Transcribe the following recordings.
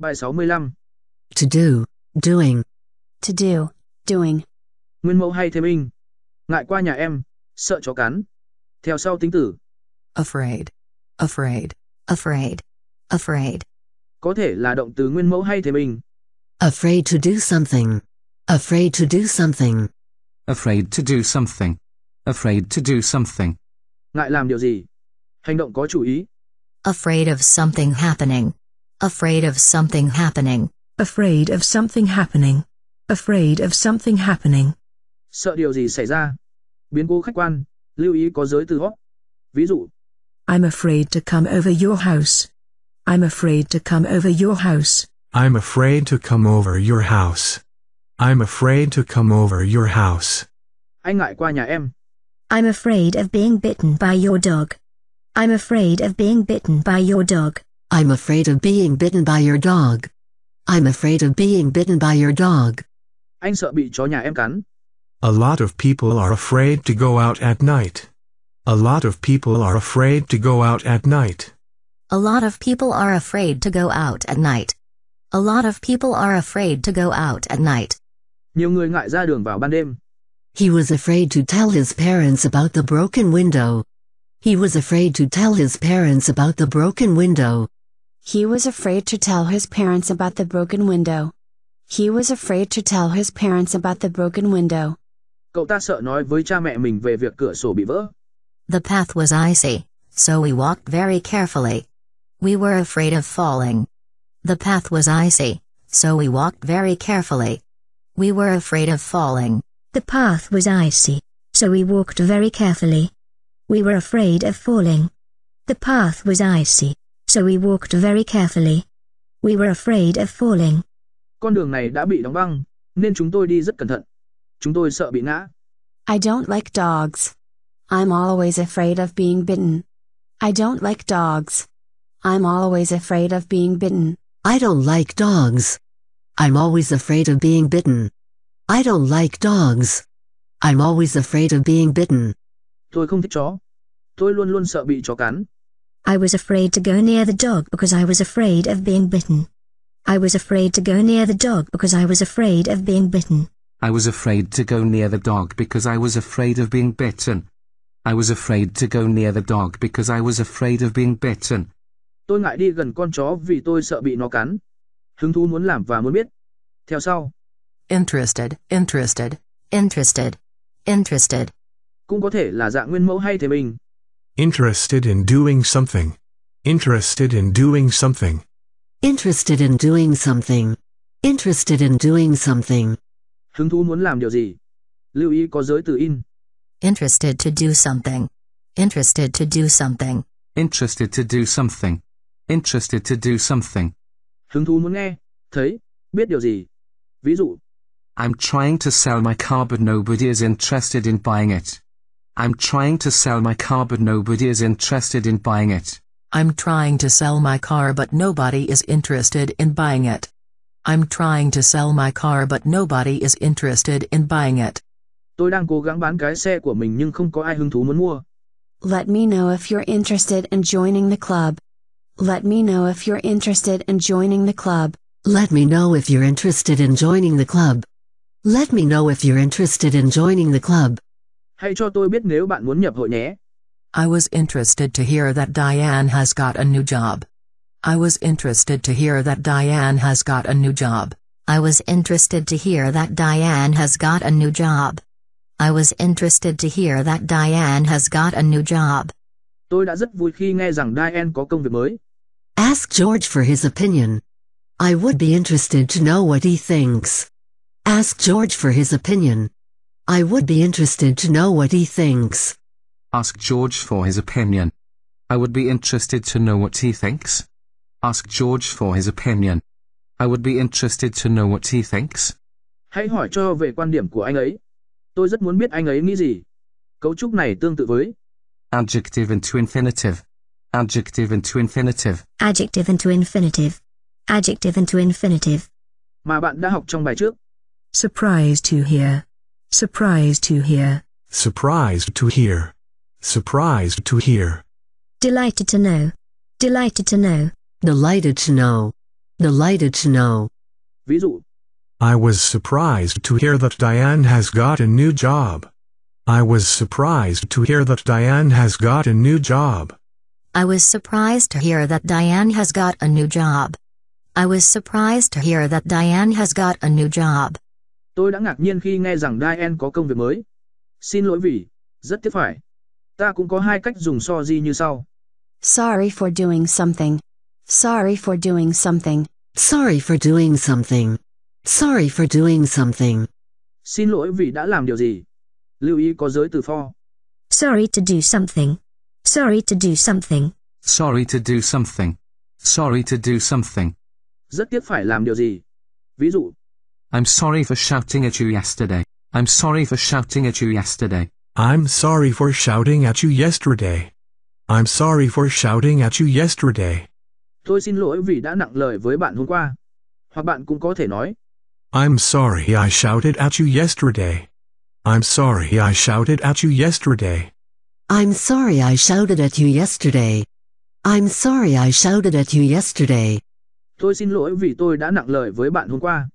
Bài 65. To do, doing. To do, doing. Nguyên mẫu hay thêm in. Ngại qua nhà em, sợ chó cắn. Theo sau tính tử. Afraid, afraid, afraid, afraid. Có thể là động từ nguyên mẫu hay thêm in. Afraid to do something. Afraid to do something. Afraid to do something. Afraid to do something. Ngại làm điều gì? Hành động có chủ ý. Afraid of something happening. Afraid of something happening. Afraid of something happening. Afraid of something happening. Sợ điều gì xảy ra. Biến cố khách quan. Lưu ý có giới từ hot. Ví dụ. I'm afraid to come over your house. I'm afraid to come over your house. I'm afraid to come over your house. I'm afraid to come over your house. Anh ngại qua nhà em. I'm afraid of being bitten by your dog. I'm afraid of being bitten by your dog. I'm afraid of being bitten by your dog. I'm afraid of being bitten by your dog. Anh sợ bị chó nhà em cắn. A lot of people are afraid to go out at night. A lot of people are afraid to go out at night. A lot of people are afraid to go out at night. A lot of people are afraid to go out at night. Nhiều người ngại ra đường vào ban đêm. He was afraid to tell his parents about the broken window. He was afraid to tell his parents about the broken window. He was afraid to tell his parents about the broken window. He was afraid to tell his parents about the broken window. Cậu ta sợ nói với cha mẹ mình về việc cửa sổ bị vỡ. The path was icy, so we walked very carefully. We were afraid of falling. The path was icy, so we walked very carefully. We were afraid of falling. The path was icy, so we walked very carefully. We were afraid of falling. The path was icy, so we walked very carefully. We were afraid of falling. Con đường này đã bị đóng băng, nên chúng tôi đi rất cẩn thận. Chúng tôi sợ bị ngã. I don't like dogs. I'm always afraid of being bitten. I don't like dogs. I'm always afraid of being bitten. I don't like dogs. I'm always afraid of being bitten. I don't like dogs. I'm always afraid of being bitten. Tôi không thích chó. Tôi luôn luôn sợ bị chó cắn. I was afraid to go near the dog because I was afraid of being bitten. I was afraid to go near the dog because I was afraid of being bitten. I was afraid to go near the dog because I was afraid of being bitten. I was afraid to go near the dog because I was afraid of being bitten. Tôi ngại đi gần con chó vì tôi sợ bị nó cắn. Hứng thú muốn làm và muốn biết. Theo sau. Interested, interested, interested, interested. Cũng có thể là dạng nguyên mẫu hay thế mình interested in doing something, interested in doing something, interested in doing something, interested in doing something. Hứng thú muốn làm điều gì? Lưu ý có giới từ in. Interested to do something, interested to do something, interested to do something, interested to do something. Hứng thú muốn nghe, thấy, biết điều gì? Ví dụ, I'm trying to sell my car but nobody is interested in buying it. I'm trying to sell my car but nobody is interested in buying it. I'm trying to sell my car but nobody is interested in buying it. I'm trying to sell my car but nobody is interested in buying it. Tôi đang cố gắng bán cái xe của mình nhưng không có ai hứng thú muốn mua. Let me know if you're interested in joining the club. Let me know if you're interested in joining the club. Let me know if you're interested in joining the club. Let me know if you're interested in joining the club hay cho tôi biết nếu bạn muốn nhập hội nhé. I was interested to hear that Diane has got a new job. I was interested to hear that Diane has got a new job. I was interested to hear that Diane has got a new job. I was interested to hear that Diane has got a new job. Tôi đã rất vui khi nghe rằng Diane có công việc mới. Ask George for his opinion. I would be interested to know what he thinks. Ask George for his opinion. I would be interested to know what he thinks. Ask George for his opinion. I would be interested to know what he thinks. Ask George for his opinion. I would be interested to know what he thinks. Hãy hỏi cho về quan điểm của anh ấy. Tôi rất muốn biết anh ấy nghĩ gì. Cấu trúc này tương tự với adjective into infinitive. Adjective into infinitive. Adjective into infinitive. Adjective into infinitive. Mà bạn đã học trong bài trước. Surprised to hear. Surprised to hear. Surprised to hear. Surprised to hear. Delighted to know. Delighted to know. Delighted to know. Delighted to know. I was surprised to hear that Diane has got a new job. I was surprised to hear that Diane has got a new job. I was surprised to hear that Diane has got a new job. I was surprised to hear that Diane has got a new job. Tôi đã ngạc nhiên khi nghe rằng Diane có công việc mới. Xin lỗi vì, rất tiếc phải. Ta cũng có hai cách dùng so di như sau. Sorry for doing something. Sorry for doing something. Sorry for doing something. Sorry for doing something. Xin lỗi vì đã làm điều gì. Lưu ý có giới từ for. Sorry to do something. Sorry to do something. Sorry to do something. Sorry to do something. Rất tiếc phải làm điều gì. Ví dụ, I'm sorry for shouting at you yesterday. I'm sorry for shouting at you yesterday. I'm sorry for shouting at you yesterday. I'm sorry for shouting at you yesterday. Tôi xin lỗi vì đã nặng lời với bạn hôm qua. Hoặc bạn cũng có thể nói. I'm sorry I shouted at you yesterday. I'm sorry I shouted at you yesterday. I'm sorry I shouted at you yesterday. I'm sorry I shouted at you yesterday. Tôi xin lỗi vì tôi đã nặng lời với bạn hôm qua.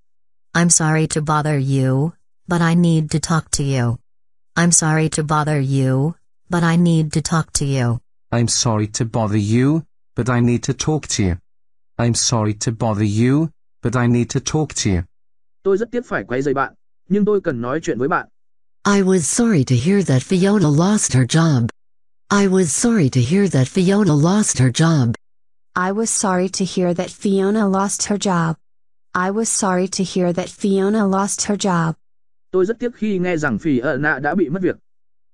I'm sorry to bother you, but I need to talk to you. I'm sorry to bother you, but I need to talk to you. I'm sorry to bother you, but I need to talk to you. I'm sorry to bother you, but I need to talk to you. Tôi rất tiếc phải quấy rầy bạn, nhưng tôi cần nói chuyện với bạn. I was sorry to hear that Fiona lost her job. I was sorry to hear that Fiona lost her job. I was sorry to hear that Fiona lost her job. I was sorry to hear that Fiona lost her job. Tôi rất tiếc khi nghe rằng Fiona đã bị mất việc.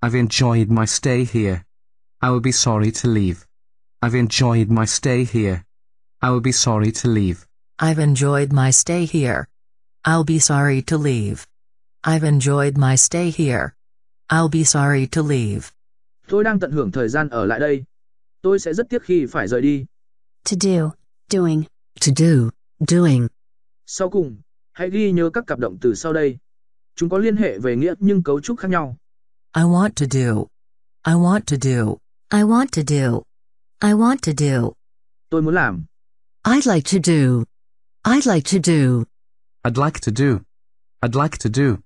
I've enjoyed my stay here. I will be sorry to leave. I've enjoyed my stay here. I will be sorry to leave. I've enjoyed my stay here. I'll be sorry to leave. I've enjoyed my stay here. I'll be sorry to leave. Tôi đang tận hưởng thời gian ở lại đây. Tôi sẽ rất tiếc khi phải rời đi. To do, doing. To do, doing. Sau cùng, hãy ghi nhớ các cặp động từ sau đây. Chúng có liên hệ về nghĩa nhưng cấu trúc khác nhau. I want to do. I want to do. I want to do. I want to do. Tôi muốn làm. I'd like to do. I'd like to do. I'd like to do. I'd like to do.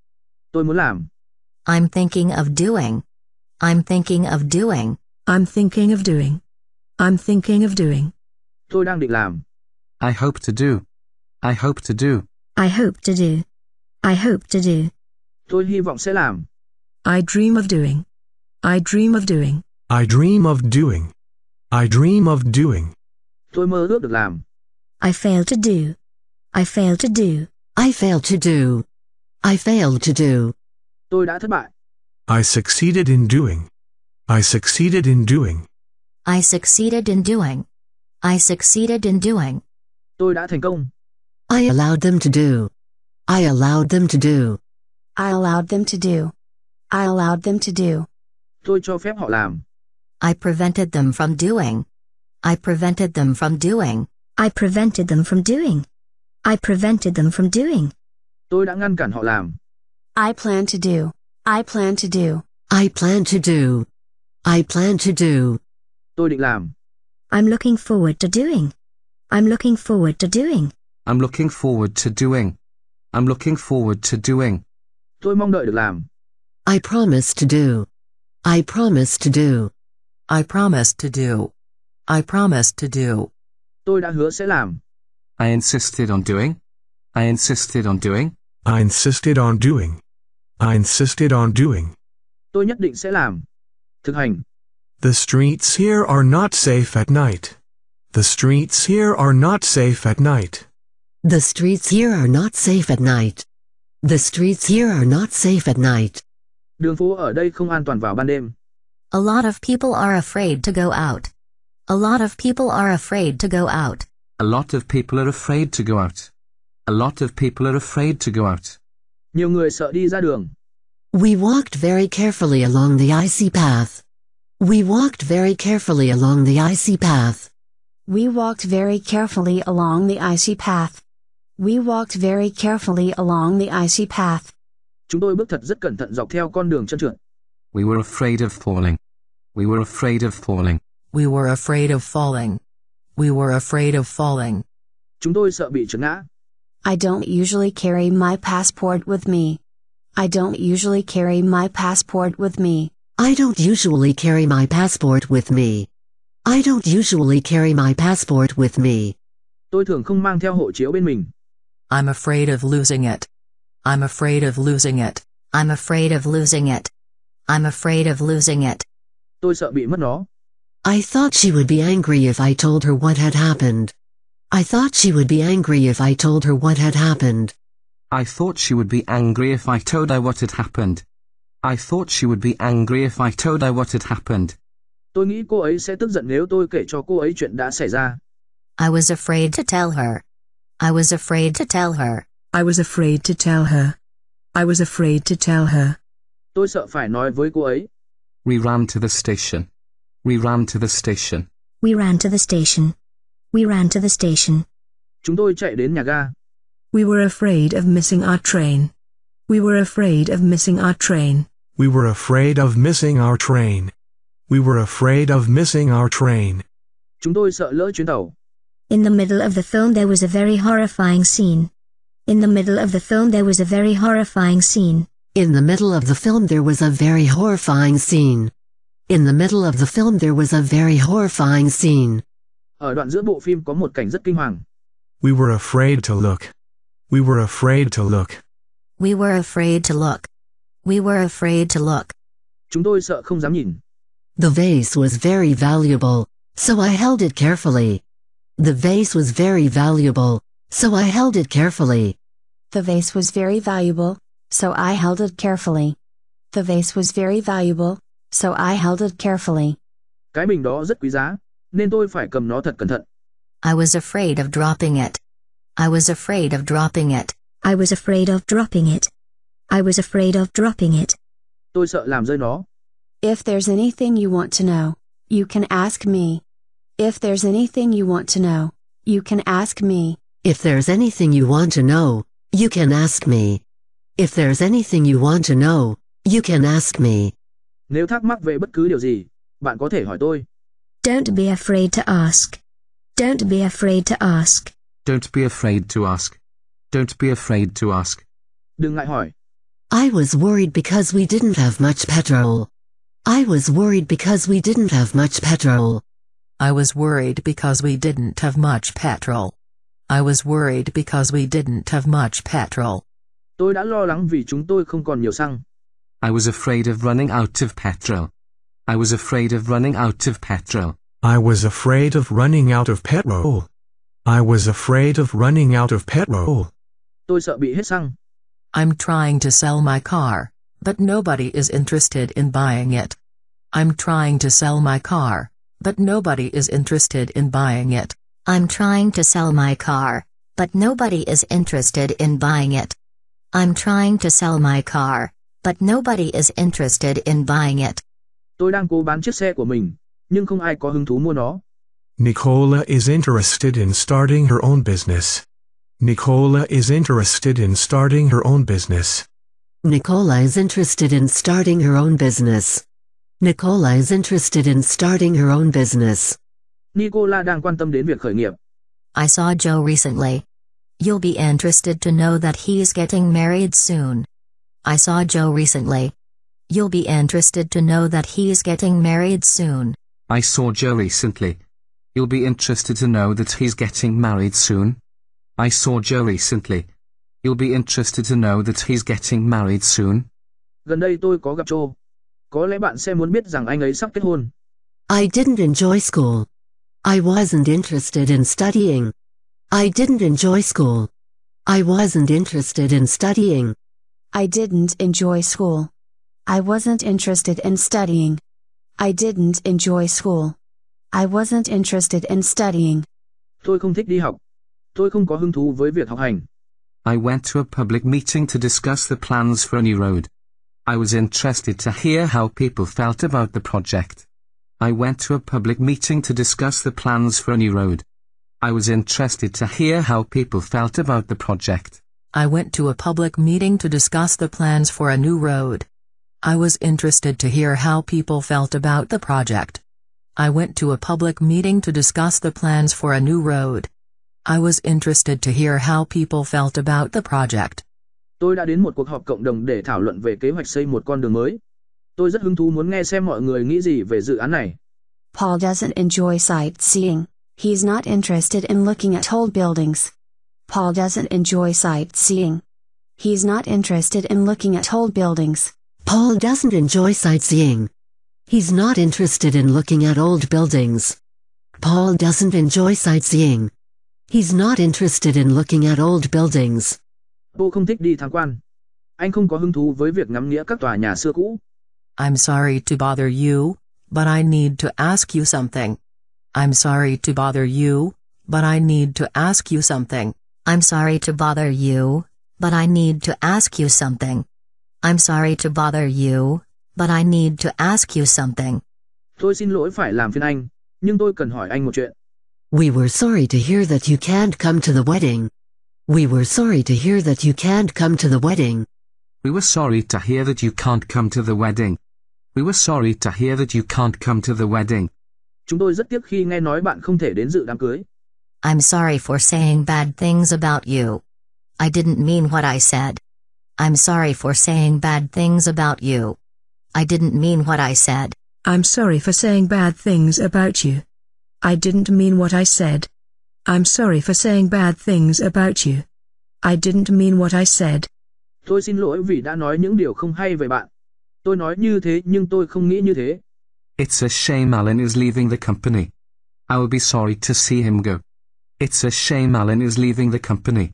Tôi muốn làm. I'm thinking of doing. I'm thinking of doing. I'm thinking of doing. I'm thinking of doing. Tôi đang định làm. I hope to do. I hope to do. I hope to do. I hope to do. Tôi hy vọng sẽ làm. I dream of doing. I dream of doing. I dream of doing. I dream of doing. Tôi mơ ước được làm. I fail to do. I fail to do. I fail to do. I failed to do. Tôi đã thất bại. I succeeded in doing. I succeeded in doing. I succeeded in doing. I succeeded in doing. Tôi đã thành công. I allowed them to do. I allowed them to do. I allowed them to do. I allowed them to do. Tôi cho phép họ làm. I prevented them from doing. I prevented them from doing. I prevented them from doing. I prevented them from doing. Tôi đã ngăn cản họ làm. I plan to do. I plan to do. I plan to do. I plan to do. Tôi định làm. I'm looking forward to doing. I'm looking forward to doing. I'm looking forward to doing. I'm looking forward to doing. Tôi mong đợi được làm. I promise to do. I promise to do. I promise to do. I promise to do. Tôi đã hứa sẽ làm. I insisted on doing. I insisted on doing. I insisted on doing. I insisted on doing. Tôi nhất định sẽ làm. Thực hành. The streets here are not safe at night. The streets here are not safe at night. The streets here are not safe at night. The streets here are not safe at night. Đường phố ở đây không an toàn vào ban đêm. A lot of people are afraid to go out. A lot of people are afraid to go out. A lot of people are afraid to go out. A lot of people are afraid to go out. Nhiều người sợ đi ra đường. We walked very carefully along the icy path. We walked very carefully along the icy path. We walked very carefully along the icy path. We walked very carefully along the icy path. Chúng tôi bước thật rất cẩn thận dọc theo con đường trơn trượt. We were afraid of falling. We were afraid of falling. We were afraid of falling. We were afraid of falling. Chúng tôi sợ bị trượt ngã. I don't usually carry my passport with me. I don't usually carry my passport with me. I don't usually carry my passport with me. I don't usually carry my passport with me. Tôi thường không mang theo hộ chiếu bên mình. I'm afraid of losing it. I'm afraid of losing it. I'm afraid of losing it. I'm afraid of losing it. Tôi sợ bị mất nó. I thought she would be angry if I told her what had happened. I thought she would be angry if I told her what had happened. I thought she would be angry if I told her what had happened. I thought she would be angry if I told her what had happened. Tôi nghĩ cô ấy sẽ tức giận nếu tôi kể cho cô ấy chuyện đã xảy ra. I was afraid to tell her. I was afraid to tell her. I was afraid to tell her. I was afraid to tell her. Tôi sợ phải nói với cô ấy. We ran to the station. We ran to the station. We ran to the station. We ran to the station. Chúng tôi chạy đến nhà ga. We were afraid of missing our train. We were afraid of missing our train. We were afraid of missing our train. We were afraid of missing our train. Chúng tôi sợ lỡ chuyến tàu. In the middle of the film there was a very horrifying scene. In the middle of the film there was a very horrifying scene. In the middle of the film there was a very horrifying scene. In the middle of the film there was a very horrifying scene. Ở đoạn giữa bộ phim có một cảnh rất kinh hoàng. We were afraid to look. We were afraid to look. We were afraid to look. We were afraid to look. Chúng tôi sợ không dám nhìn. The vase was very valuable, so I held it carefully. The vase was very valuable, so I held it carefully. The vase was very valuable, so I held it carefully. The vase was very valuable, so I held it carefully. Cái bình đó rất quý giá, nên tôi phải cầm nó thật cẩn thận. I was afraid of dropping it. I was afraid of dropping it. I was afraid of dropping it. I was afraid of dropping it. Tôi sợ làm rơi nó. If there's anything you want to know, you can ask me. If there's anything you want to know, you can ask me. If there's anything you want to know, you can ask me. If there's anything you want to know, you can ask me. Nếu thắc mắc về bất cứ điều gì, bạn có thể hỏi tôi. Don't be afraid to ask. Don't be afraid to ask. Don't be afraid to ask. Don't be afraid to ask. Đừng ngại hỏi. I was worried because we didn't have much petrol. I was worried because we didn't have much petrol. I was worried because we didn't have much petrol. I was worried because we didn't have much petrol. Tôi đã lo lắng vì chúng tôi không còn nhiều xăng. I was afraid of running out of petrol. I was afraid of running out of petrol. I was afraid of running out of petrol. I was afraid of running out of petrol. Tôi sợ bị hết xăng. I'm trying to sell my car, but nobody is interested in buying it. I'm trying to sell my car, but nobody is interested in buying it. I'm trying to sell my car, but nobody is interested in buying it. I'm trying to sell my car, but nobody is interested in buying it. Tôi đang cố bán chiếc xe của mình, nhưng không ai có hứng thú mua nó. Nicola is interested in starting her own business. Nicola is interested in starting her own business. Nicola is interested in starting her own business. Nicola is interested in starting her own business. Nicola đang quan tâm đến việc khởi nghiệp. I saw Joe recently. You'll be interested to know that he's getting married soon. I saw Joe recently. You'll be interested to know that he's getting married soon. I saw Joe recently. You'll be interested to know that he's getting married soon. I saw Joe recently. You'll be interested to know that he's getting married soon. Gần đây tôi có gặp Joe có lẽ bạn sẽ muốn biết rằng anh ấy sắp kết hôn. I didn't enjoy school. I wasn't interested in studying. I didn't enjoy school. I wasn't interested in studying. I didn't enjoy school. I wasn't interested in studying. I didn't enjoy school. I wasn't interested in studying. Tôi không thích đi học. Tôi không có hứng thú với việc học hành. I went to a public meeting to discuss the plans for a new road. I was interested to hear how people felt about the project. I went to a public meeting to discuss the plans for a new road. I was interested to hear how people felt about the project. I went to a public meeting to discuss the plans for a new road. I was interested to hear how people felt about the project. I went to a public meeting to discuss the plans for a new road. I was interested to hear how people felt about the project. Tôi đã đến một cuộc họp cộng đồng để thảo luận về kế hoạch xây một con đường mới. Tôi rất hứng thú muốn nghe xem mọi người nghĩ gì về dự án này. Paul doesn't enjoy sightseeing. He's not interested in looking at old buildings. Paul doesn't enjoy sightseeing. He's not interested in looking at old buildings. Paul doesn't enjoy sightseeing. He's not interested in looking at old buildings. Paul doesn't enjoy sightseeing. He's not interested in looking at old buildings. Cô không thích đi tham quan. Anh không có hứng thú với việc ngắm nghĩa các tòa nhà xưa cũ. I'm sorry to bother you, but I need to ask you something. I'm sorry to bother you, but I need to ask you something. I'm sorry to bother you, but I need to ask you something. I'm sorry to bother you, but I need to ask you something. Tôi xin lỗi phải làm phiền anh, nhưng tôi cần hỏi anh một chuyện. We were sorry to hear that you can't come to the wedding. We were sorry to hear that you can't come to the wedding. We were sorry to hear that you can't come to the wedding. We were sorry to hear that you can't come to the wedding. Chúng tôi rất tiếc khi nghe nói bạn không thể đến dự đám cưới. I'm sorry for saying bad things about you. I didn't mean what I said. I'm sorry for saying bad things about you. I didn't mean what I said. I'm sorry for saying bad things about you. I didn't mean what I said. I'm sorry for saying bad things about you. I didn't mean what I said. Tôi xin lỗi vì đã nói những điều không hay về bạn. Tôi nói như thế nhưng tôi không nghĩ như thế. It's a shame Alan is leaving the company. I'll be sorry to see him go. It's a shame Alan is leaving the company.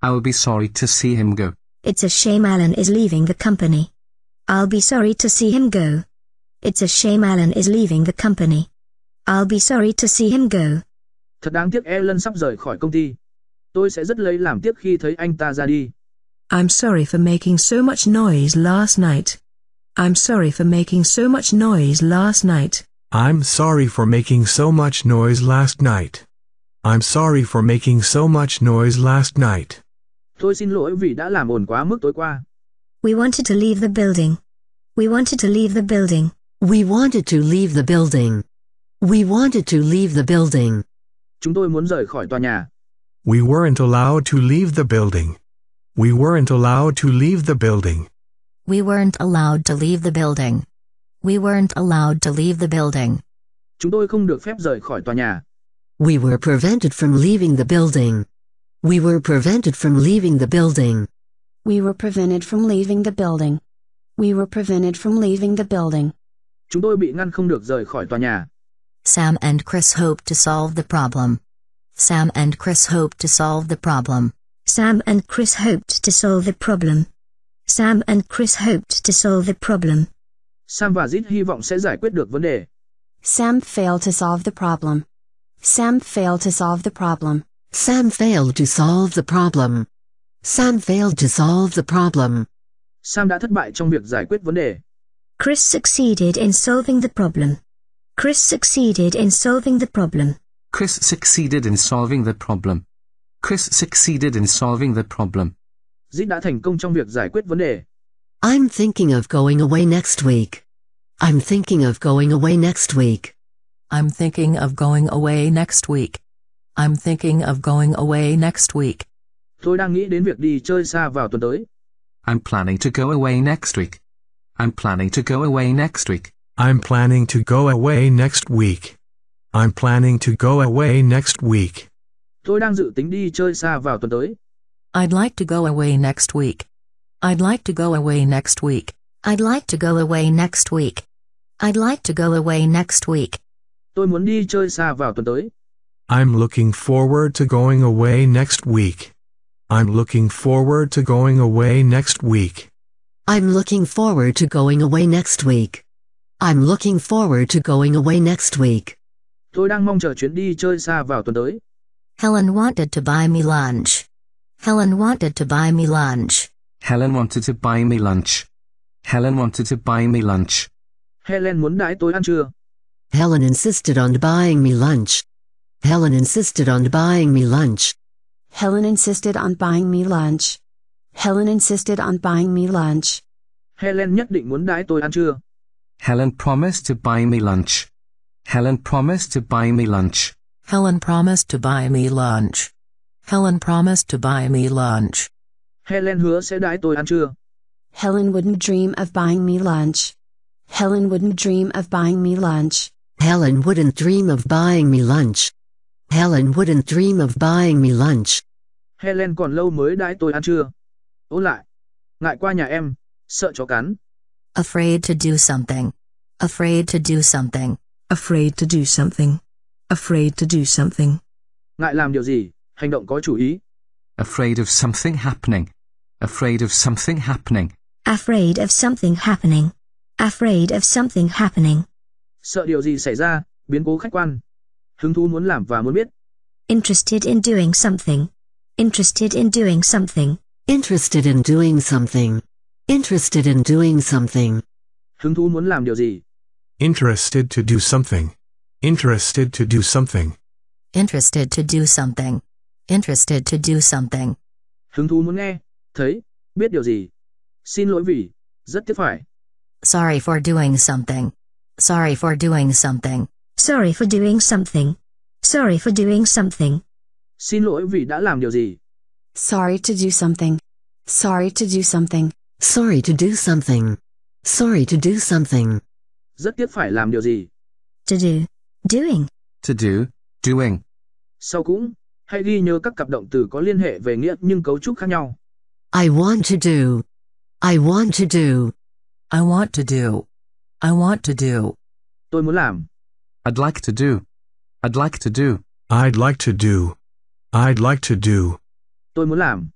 I'll be sorry to see him go. It's a shame Alan is leaving the company. I'll be sorry to see him go. It's a shame Alan is leaving the company. I'll be sorry to see him go. Thật đáng tiếc Ellen sắp rời khỏi công ty. Tôi sẽ rất lấy làm tiếc khi thấy anh ta ra đi. I'm sorry for making so much noise last night. I'm sorry for making so much noise last night. I'm sorry for making so much noise last night. I'm sorry for making so much noise last night. Tôi xin lỗi vì đã làm ồn quá mức tối qua. We wanted to leave the building. We wanted to leave the building. We wanted to leave the building. We wanted to leave the building. Chúng tôi muốn rời khỏi tòa nhà. We weren't allowed to leave the building. We weren't allowed to leave the building. We weren't allowed to leave the building. We weren't allowed to leave the building. Chúng tôi không được phép rời khỏi tòa nhà. We were prevented from leaving the building. We were prevented from leaving the building. We were prevented from leaving the building. We were prevented from leaving the building. Chúng tôi bị ngăn không được rời khỏi tòa nhà. Sam and Chris hope to solve the problem. Sam and Chris hope to solve the problem. Sam and Chris hoped to solve the problem. Sam and Chris hoped to solve the problem. Sam và Jit hy vọng sẽ giải quyết được vấn đề. Sam failed to solve the problem. Sam failed to solve the problem. Sam failed to solve the problem. Sam failed to solve the problem. Sam đã thất bại trong việc giải quyết vấn đề. Chris succeeded in solving the problem. Chris succeeded in solving the problem. Chris succeeded in solving the problem. Chris succeeded in solving the problem. đã thành công trong việc giải quyết vấn đề. I'm thinking of going away next week. I'm thinking of going away next week. I'm thinking of going away next week. I'm thinking of going away next week. Tôi đang nghĩ đến việc đi chơi xa vào tuần tới. I'm planning to go away next week. I'm planning to go away next week. I'm planning to go away next week. I'm planning to go away next week. Tôi đang dự tính đi chơi xa vào tuần tới. I'd like to go away next week. I'd like to go away next week. I'd like to go away next week. I'd like to go away next week. Tôi muốn đi chơi xa vào tuần tới. I'm looking forward to going away next week. I'm looking forward to going away next week. I'm looking forward to going away next week. I'm looking forward to going away next week. Tôi đang mong chờ chuyến đi chơi xa vào tuần tới. Helen wanted to buy me lunch. Helen wanted to buy me lunch. Helen wanted to buy me lunch. Helen wanted to buy me lunch. Helen muốn đãi tôi ăn trưa. Helen insisted on buying me lunch. Helen insisted on buying me lunch. Helen insisted on buying me lunch. Helen insisted on buying me lunch. Helen nhất định muốn đãi tôi ăn trưa. Helen promised to buy me lunch. Helen promised to buy me lunch. Helen promised to buy me lunch. Helen promised to buy me lunch. Helen hứa sẽ đãi tôi ăn trưa. Helen wouldn't dream of buying me lunch. Helen wouldn't dream of buying me lunch. Helen wouldn't dream of buying me lunch. Helen wouldn't dream of buying me lunch. Helen còn lâu mới đãi tôi ăn trưa. Ố lại, ngại qua nhà em, sợ chó cắn. Afraid to do something. Afraid to do something. Afraid to do something. Afraid to do something. Ngại làm điều gì, hành động có chủ ý. Afraid of something happening. Afraid of something happening. Afraid of something happening. Afraid of something happening. Sợ điều gì xảy ra, biến cố khách quan. Hứng thú muốn làm và muốn biết. Interested in doing something. Interested in doing something. Interested in doing something. Interested in doing something. Hứng thú muốn làm điều gì? Interested to do something. Interested to do something. Interested to do something. Interested to do something. Hứng thú muốn nghe, thấy, biết điều gì. Xin lỗi vì, rất tiếc phải. Sorry for doing something. Sorry for doing something. Sorry for doing something. Sorry for doing something. Xin lỗi vì đã làm điều gì. Sorry to do something. Sorry to do something. Sorry to do something. Sorry to do something. Rất tiếc phải làm điều gì. To do. Doing. To do. Doing. Sau cũng, hãy ghi nhớ các cặp động từ có liên hệ về nghĩa nhưng cấu trúc khác nhau. I want to do. I want to do. I want to do. I want to do. Tôi muốn làm. I'd like to do. I'd like to do. I'd like to do. I'd like to do. Tôi muốn làm.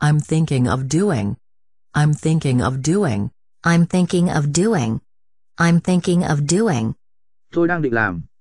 I'm thinking of doing. I'm thinking of doing. I'm thinking of doing. I'm thinking of doing. Tôi đang định làm.